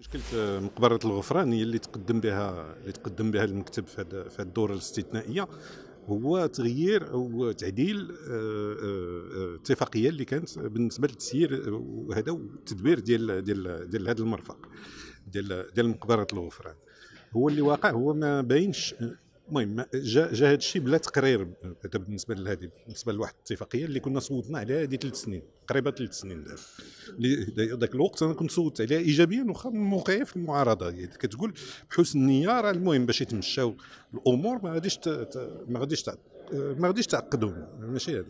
مشكلة آه، مقبرة الغفران هي اللي تقدم بها اللي تقدم بها المكتب في هذه الدورة الاستثنائية هو تغيير او تعديل آه، آه، اتفاقيه اللي كانت بالنسبه للتسيير وهذا والتدبير ديال ديال ديال هذا المرفق ديال ديال مقبره الغفران هو اللي واقع هو ما باينش المهم جا جا هذا الشيء بلا تقرير هذا آه، بالنسبه لهذه بالنسبه لواحد الاتفاقيه اللي كنا صوتنا عليها هذه ثلاث سنين تقريبا ثلاث سنين ذاك الوقت انا كنت صوت عليها ايجابيا واخا من موقعي في المعارضه يعني كتقول بحسن النيه راه المهم باش يتمشاو الامور ما غاديش ما غاديش ما غاديش تعقدهم ماشي هذا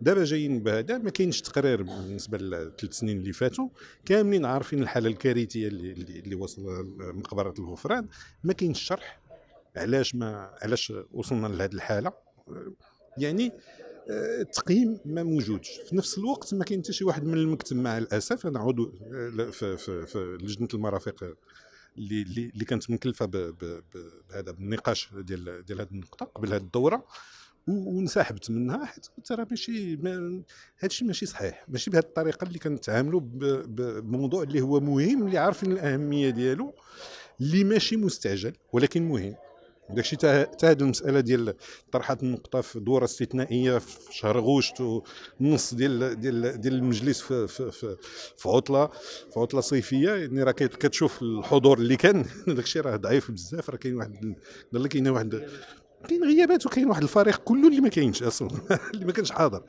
دابا جايين بهذا ما كاينش تقرير بالنسبه للثلاث سنين اللي فاتوا كاملين عارفين الحاله الكارثيه اللي, اللي وصل مقبره الغفران ما كاينش شرح علاش ما علاش وصلنا لهذه الحاله يعني آه، التقييم ما موجودش في نفس الوقت ما كاين حتى شي واحد من المكتب مع الاسف انا عضو في, في, في لجنه المرافق اللي اللي كانت مكلفه بهذا بالنقاش ديال ديال هذه النقطه قبل هذه الدوره وانسحبت منها حيت قلت راه ماشي هذا الشيء ماشي صحيح ماشي بهذه الطريقه اللي كنتعاملوا بموضوع اللي هو مهم اللي عارفين الاهميه ديالو اللي ماشي مستعجل ولكن مهم داكشي حتى هاد المساله ديال طرحت النقطه في دوره استثنائيه في شهر غوشت ونص ديال ديال ديال المجلس في في في, عطله في عطله صيفيه يعني راه كتشوف الحضور اللي كان داكشي راه ضعيف بزاف راه كاين واحد ضل كاين واحد كاين غيابات وكاين واحد الفريق كله اللي ما كاينش اصلا اللي ما كانش حاضر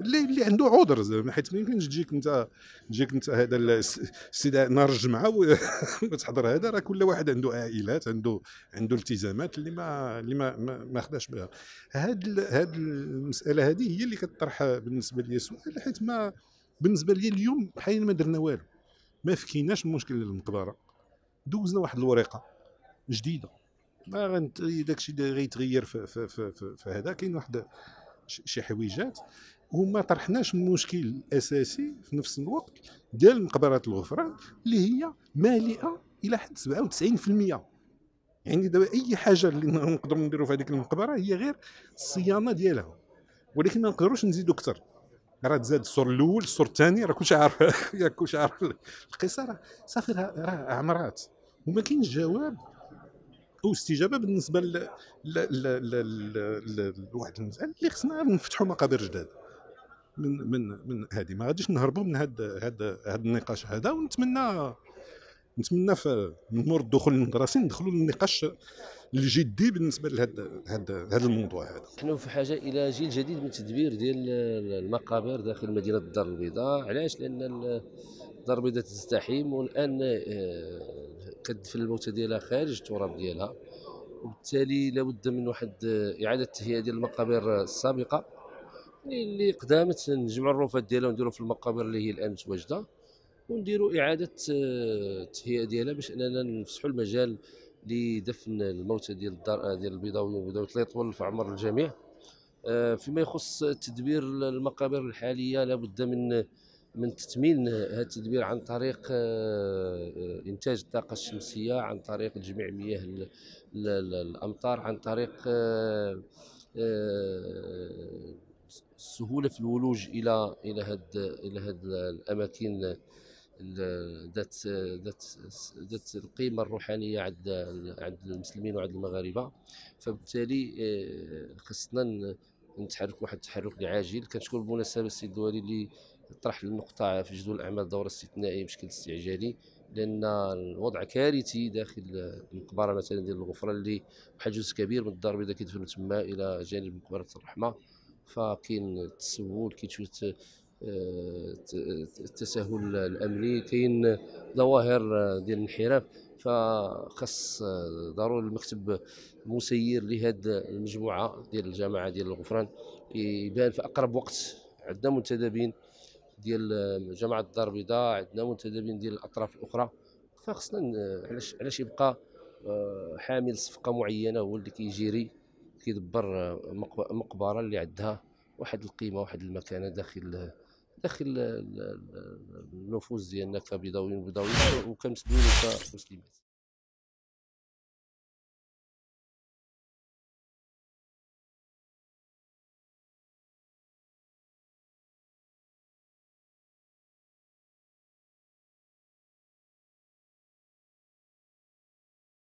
اللي, اللي عنده عذر زعما حيت ما يمكنش تجيك انت تجيك انت هذا السيد نهار الجمعه وتحضر تحضر هذا راه كل واحد عنده عائلات عنده عنده التزامات اللي ما اللي ما ما, ما خداش بها هاد هاد المساله هذه هي اللي كطرح بالنسبه لي سؤال حيت ما بالنسبه لي اليوم حاليا ما درنا والو ما فكيناش المشكل المقدره دوزنا واحد الورقه جديده ما غنت داكشي اللي غيتغير في, في, في, في, في هذا كاين واحد شي حويجات وما طرحناش المشكل الاساسي في نفس الوقت ديال مقبره الغفران اللي هي مالئه الى حد 97% يعني دابا اي حاجه اللي نقدروا نديروا في هذيك المقبره هي غير الصيانه ديالها ولكن ما نقدروش نزيدوا اكثر راه تزاد السور الاول السور الثاني راه كلشي عارف ياك كلشي عارف القصه راه صافي راه عمرات وما كاينش جواب او استجابه بالنسبه لواحد المسألة اللي خصنا نفتحوا مقابر جداد من من من هذه ما غاديش نهربوا من هذا هذا هذا النقاش هذا ونتمنى نتمنى من مور الدخول المدرسي ندخلوا للنقاش الجدي بالنسبه لهذا هذا هذا الموضوع هذا نحن في حاجه الى جيل جديد من التدبير ديال المقابر داخل مدينه الدار البيضاء علاش لان الدار البيضاء تزدحم والان آه، كدفن الموتى ديالها خارج التراب ديالها وبالتالي لابد من واحد آه، اعاده تهيئه ديال المقابر آه، السابقه اللي قدامت نجمعوا الرفات ديالها ونديروا في المقابر اللي هي الان متواجده ونديروا اعاده آه، التهيئه ديالها باش اننا نفسحوا المجال لدفن الموتى ديال الدار ديال البيضاوي وبيضاوي الله يطول في عمر الجميع فيما يخص تدبير المقابر الحاليه لابد من من تثمين هذا التدبير عن طريق آه، آه، انتاج الطاقه الشمسيه عن طريق جميع مياه الامطار عن طريق السهوله آه، في الولوج الى الى هاد الى هاد الاماكن ذات ذات ذات القيمه الروحانيه عند عند المسلمين وعند المغاربه فبالتالي خصنا نتحرك واحد التحرك عاجل كنشكر بالمناسبه السيد الدوالي اللي طرح النقطة في جدول الأعمال دورة استثنائية بشكل استعجالي لأن الوضع كارثي داخل المقبرة مثلا ديال الغفرة اللي جزء كبير من الدار البيضاء كيدفنوا تما إلى جانب مقبرة الرحمة فكاين التسول كاين شوية آه، التساهل الامني كاين ظواهر ديال الانحراف فخص آه، ضروري المكتب المسير لهذه المجموعه ديال الجماعه ديال الغفران يبان في اقرب وقت عندنا منتدبين ديال آه، جامعه الدار البيضاء عندنا منتدبين ديال الاطراف الاخرى فخصنا آه، علاش علاش يبقى آه، حامل صفقه معينه هو اللي كيجيري كيدبر مقبره اللي عندها واحد القيمه واحد المكانه داخل داخل النفوس ديالنا كبيضاويين وبيضاويين وكمسلمين وكمسلمات